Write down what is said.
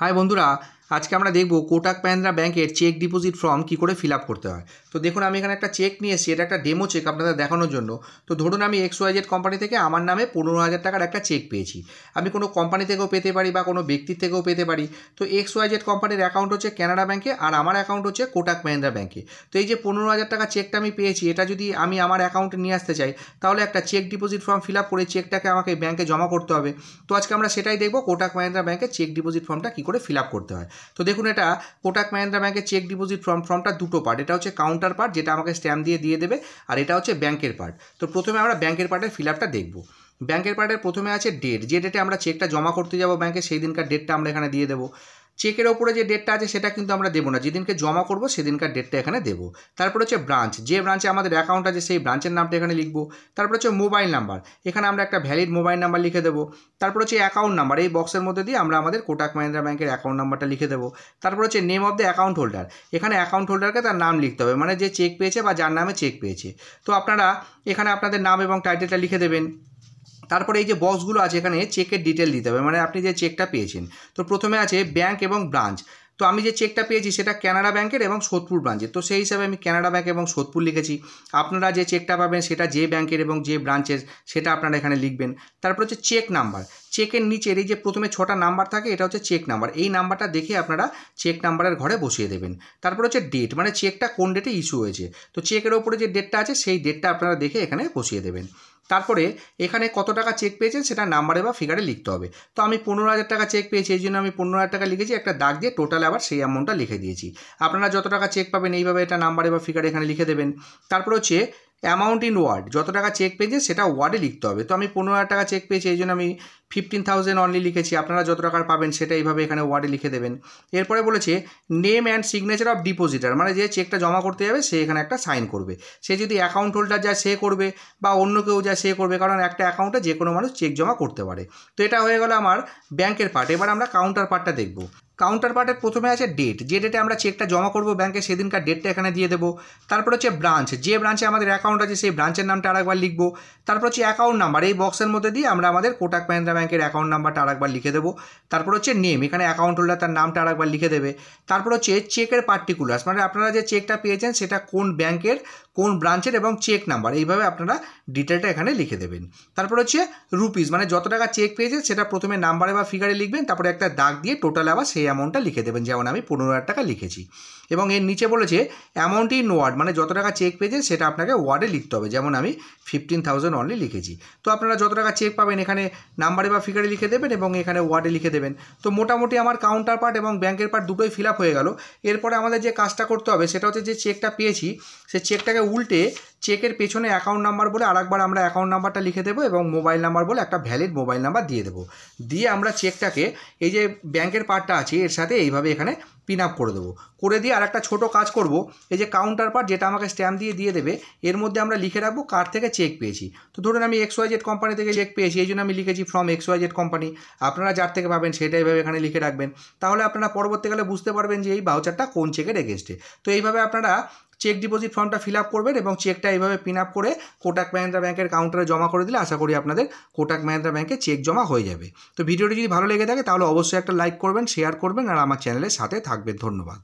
high বন্ধুরা আজকে আমরা দেখব কোটাক মাহিন্দ্রা ব্যাংকের চেক ডিপোজিট ফর্ম কি করে ফিল করতে হয় তো দেখুন আমি এখানে একটা চেক নিয়ে এসেছি এটা একটা ডেমো চেক আপনাদের দেখানোর জন্য তো ধরুন আমি এক্স ওয়াইজেড কোম্পানি থেকে আমার নামে পনেরো হাজার টাকার একটা চেক পেয়েছি আমি কোনো কোম্পানি থেকেও পেতে পারি বা কোনো ব্যক্তির থেকেও পেতে পারি তো এক্স ওয়াইজেড কোম্পানির অ্যাকাউন্ট হচ্ছে ক্যানাডা ব্যাংকে আর আমার অ্যাকাউন্ট হচ্ছে কোটাক মাহিন্দ্রা ব্যাংকে তো এই যে পনেরো হাজার টাকা চেকটা আমি পেয়েছি এটা যদি আমি আমার অ্যাকাউন্টে নিয়ে আসতে চাই তাহলে একটা চেক ডিপোজিট ফর্ম ফিল করে চেকটাকে আমাকে ব্যাংকে জমা করতে হবে তো আজকে আমরা সেটাই দেখবো কোটাক মাহিন্দ্রা ব্যাংকে চেক ডিপোজিট ফর্মটা কী করে ফিল করতে হয় তো দেখুন এটা কোটাক মাহিন্দ্রা ব্যাঙ্কের চেক ডিপোজিট ফর্ম ফর্মটা দুটো পার্ট এটা হচ্ছে কাউন্টার পার্ট যেটা আমাকে স্ট্যাম্প দিয়ে দিয়ে দেবে আর এটা হচ্ছে ব্যাংকের পার্ট তো প্রথমে আমরা ব্যাংকের পার্টের ফিল আপটা দেখবো ব্যাংকের পার্টের প্রথমে আছে ডেট যে ডেটে আমরা চেকটা জমা করতে যাব ব্যাংকে সেই দিনকার ডেটটা আমরা এখানে দিয়ে দেবো চেকের ওপরে যে ডেটটা আছে সেটা কিন্তু আমরা দেবো না যেদিনকে জমা করব সেদিনকার ডেটটা এখানে দেবো তারপর হচ্ছে ব্রাঞ্চ যে ব্রাঞ্চে আমাদের অ্যাকাউন্ট আছে সেই ব্রাঞ্চের নামটা এখানে লিখবো তারপর হচ্ছে মোবাইল নাম্বার এখানে আমরা একটা ভ্যালিড মোবাইল নাম্বার লিখে দেবো তারপর হচ্ছে অ্যাকাউন্ট নাম্বার এই বক্সের মধ্যে দিয়ে আমরা আমাদের কোটাক মাহিন্দ্রা ব্যাঙ্কের অ্যাকাউন্ট নাম্বারটা লিখে দেবো তারপর হচ্ছে name of the account holder এখানে অ্যাকাউন্ট হোল্ডারকে তার নাম লিখতে হবে মানে যে চেক পেয়েছে বা যার নামে চেক পেয়েছে তো আপনারা এখানে আপনাদের নাম এবং টাইটেলটা লিখে দেবেন তারপরে এই যে বক্সগুলো আছে এখানে চেকের ডিটেল দিতে হবে মানে আপনি যে চেকটা পেয়েছেন তো প্রথমে আছে ব্যাংক এবং ব্রাঞ্চ তো আমি যে চেকটা পেয়েছি সেটা ক্যানাডা ব্যাংকের এবং সোদপুর ব্রাঞ্চের তো সেই হিসাবে আমি ক্যানাডা ব্যাংক এবং সোদপুর লিখেছি আপনারা যে চেকটা পাবেন সেটা যে ব্যাংকের এবং যে ব্রাঞ্চের সেটা আপনারা এখানে লিখবেন তারপর হচ্ছে চেক নাম্বার চেকের নিচের এই যে প্রথমে ছটা নাম্বার থাকে এটা হচ্ছে চেক নাম্বার এই নাম্বারটা দেখে আপনারা চেক নাম্বারের ঘরে বসিয়ে দেবেন তারপর হচ্ছে ডেট মানে চেকটা কোন ডেটে ইস্যু হয়েছে তো চেকের ওপরে যে ডেটটা আছে সেই ডেটটা আপনারা দেখে এখানে বসিয়ে দেবেন তারপরে এখানে কত টাকা চেক পেয়েছেন সেটা নাম্বারে বা ফিগারে লিখতে হবে তো আমি পনেরো হাজার টাকা চেক পেয়েছি এই জন্য আমি পনেরো হাজার টাকা লিখেছি একটা দাগ দিয়ে টোটাল আবার সেই অ্যামাউন্টটা লিখে দিয়েছি আপনারা যত টাকা চেক পাবেন এইভাবে এটা নাম্বারে বা ফিগারে এখানে লিখে দেবেন তারপর হচ্ছে অ্যামাউন্ট ইন ওয়ার্ড যত টাকা চেক পেয়েছে সেটা ওয়ার্ডে লিখতে হবে তো আমি পনেরো হাজার টাকা চেক পেয়েছি এই জন্য আমি ফিফটিন থাউজেন্ড অনলি লিখেছি আপনারা যত টাকার পাবেন সেটা এইভাবে এখানে ওয়ার্ডে লিখে দেবেন এরপরে বলেছে name and signature of depositor মানে যে চেকটা জমা করতে যাবে সে এখানে একটা সাইন করবে সে যদি অ্যাকাউন্ট হোল্ডার যায় সে করবে বা অন্য কেউ যায় সে করবে কারণ একটা অ্যাকাউন্টে যে কোনো মানুষ চেক জমা করতে পারে তো এটা হয়ে গেল আমার ব্যাংকের পার্ট এবার আমরা কাউন্টার পার্টটা দেখব কাউন্টার পার্টের প্রথমে আছে ডেট যে ডেটে আমরা চেকটা জমা করব ব্যাংকে সেদিনকার ডেটটা এখানে দিয়ে দেবো তারপর হচ্ছে ব্রাঞ্চ যে ব্রাঞ্চে আমাদের অ্যাকাউন্ট আছে সেই ব্রাঞ্চের নামটা আরেকবার লিখবো তারপর হচ্ছে অ্যাকাউন্ট নাম্বার এই বক্সের মধ্যে দিয়ে আমরা আমাদের কোটাক মহিন্দ্রা ব্যাংকের অ্যাকাউন্ট নাম্বারটা আরেকবার লিখে দেবো তারপর হচ্ছে নেম এখানে অ্যাকাউন্ট হোল্ডার তার নামটা আরেকবার লিখে দেবে তারপর হচ্ছে চেকের পার্টিকুলার মানে আপনারা যে চেকটা পেয়েছেন সেটা কোন ব্যাংকের কোন ব্রাঞ্চের এবং চেক নাম্বার এইভাবে আপনারা ডিটেলটা এখানে লিখে দেবেন তারপর হচ্ছে রুপিস মানে যত টাকা চেক পেয়েছে সেটা প্রথমে নাম্বারে বা ফিগারে লিখবেন তারপরে একটা দাগ দিয়ে টোটাল আবার সেই অ্যামাউন্টটা লিখে দেবেন যেমন আমি পনেরো হাজার টাকা লিখেছি এবং এর নিচে বলেছে অ্যামাউন্ট ইন ওয়ার্ড মানে যত টাকা চেক পেয়েছেন সেটা আপনাকে ওয়ার্ডে লিখতে হবে যেমন আমি ফিফটিন থাউজেন্ড অনলি লিখেছি তো আপনারা যত টাকা চেক পাবেন এখানে নাম্বারে বা ফিগারে লিখে দেবেন এবং এখানে ওয়ার্ডে লিখে দেবেন তো মোটামুটি আমার কাউন্টার পার্ট এবং ব্যাঙ্কের পার্ট দুটোই ফিল হয়ে গেল এরপরে আমাদের যে কাজটা করতে হবে সেটা হচ্ছে যে চেকটা পেয়েছি সে চেকটাকে উল্টে চেকের পেছনে অ্যাকাউন্ট নাম্বার বলে আরেকবার আমরা অ্যাকাউন্ট নাম্বারটা লিখে দেবো এবং মোবাইল নাম্বার বলে একটা ভ্যালিড মোবাইল নাম্বার দিয়ে দেবো দিয়ে আমরা চেকটাকে এই যে ব্যাংকের পার্টটা আছে এর সাথে এইভাবে এখানে পিন আপ করে দেবো করে দিয়ে আর একটা ছোটো কাজ করব এই যে কাউন্টার পার্ট যেটা আমাকে স্ট্যাম্প দিয়ে দিয়ে দেবে এর মধ্যে আমরা লিখে রাখবো কার থেকে চেক পেয়েছি তো ধরুন আমি এক্স ওয়াই জেড কোম্পানি থেকে চেক পেয়েছি এই জন্য আমি লিখেছি from X Y Z company আপনারা যার থেকে পাবেন সেটা এইভাবে এখানে লিখে রাখবেন তাহলে আপনারা পরবর্তীকালে বুঝতে পারবেন যে এই ভাউচারটা কোন চেকের এগেনস্টে তো এইভাবে আপনারা চেক ডিপোজিট ফর্মটা ফিল আপ করবেন এবং চেকটা এইভাবে পিন আপ করে কোটাক মাহিন্দ্রা ব্যাঙ্কের কাউন্টারে জমা করে দিলে আশা করি আপনাদের কোটাক মাহিন্দ্রা ব্যাঙ্কে চেক জমা হয়ে যাবে তো ভিডিওটি যদি ভালো লেগে থাকে তাহলে অবশ্যই একটা লাইক করবেন শেয়ার করবেন আর আমার চ্যানেলের সাথে থাকবেন ধন্যবাদ